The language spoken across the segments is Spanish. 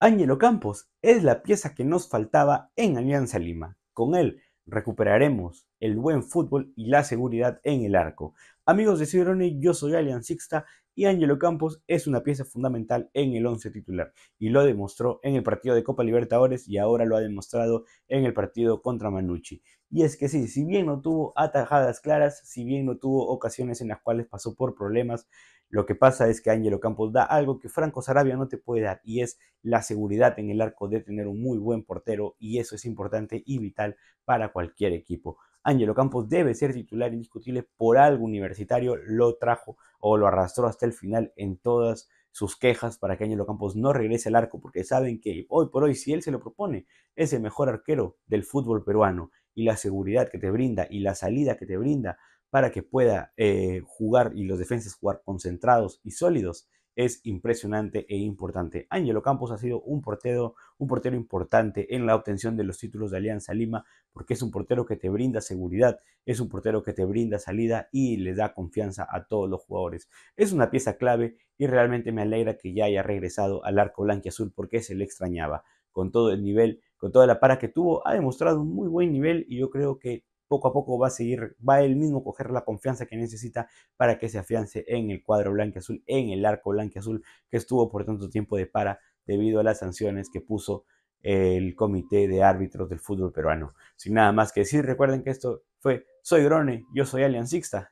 Ángelo Campos es la pieza que nos faltaba en Alianza Lima. Con él recuperaremos el buen fútbol y la seguridad en el arco. Amigos de Ciberone, yo soy Alian Sixta y Angelo Campos es una pieza fundamental en el 11 titular y lo demostró en el partido de Copa Libertadores y ahora lo ha demostrado en el partido contra Manucci. Y es que sí, si bien no tuvo atajadas claras, si bien no tuvo ocasiones en las cuales pasó por problemas, lo que pasa es que Angelo Campos da algo que Franco Sarabia no te puede dar y es la seguridad en el arco de tener un muy buen portero y eso es importante y vital para cualquier equipo. Ángelo Campos debe ser titular indiscutible por algo universitario, lo trajo o lo arrastró hasta el final en todas sus quejas para que Ángelo Campos no regrese al arco, porque saben que hoy por hoy, si él se lo propone, es el mejor arquero del fútbol peruano y la seguridad que te brinda y la salida que te brinda para que pueda eh, jugar y los defensas jugar concentrados y sólidos es impresionante e importante. Ángelo Campos ha sido un portero, un portero importante en la obtención de los títulos de Alianza Lima, porque es un portero que te brinda seguridad, es un portero que te brinda salida y le da confianza a todos los jugadores. Es una pieza clave y realmente me alegra que ya haya regresado al arco blanco y azul. porque se le extrañaba. Con todo el nivel, con toda la para que tuvo, ha demostrado un muy buen nivel y yo creo que poco a poco va a seguir, va él mismo a coger la confianza que necesita para que se afiance en el cuadro azul, en el arco azul, que estuvo por tanto tiempo de para debido a las sanciones que puso el comité de árbitros del fútbol peruano. Sin nada más que decir, recuerden que esto fue Soy Grone, yo soy Alian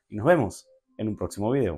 y nos vemos en un próximo video.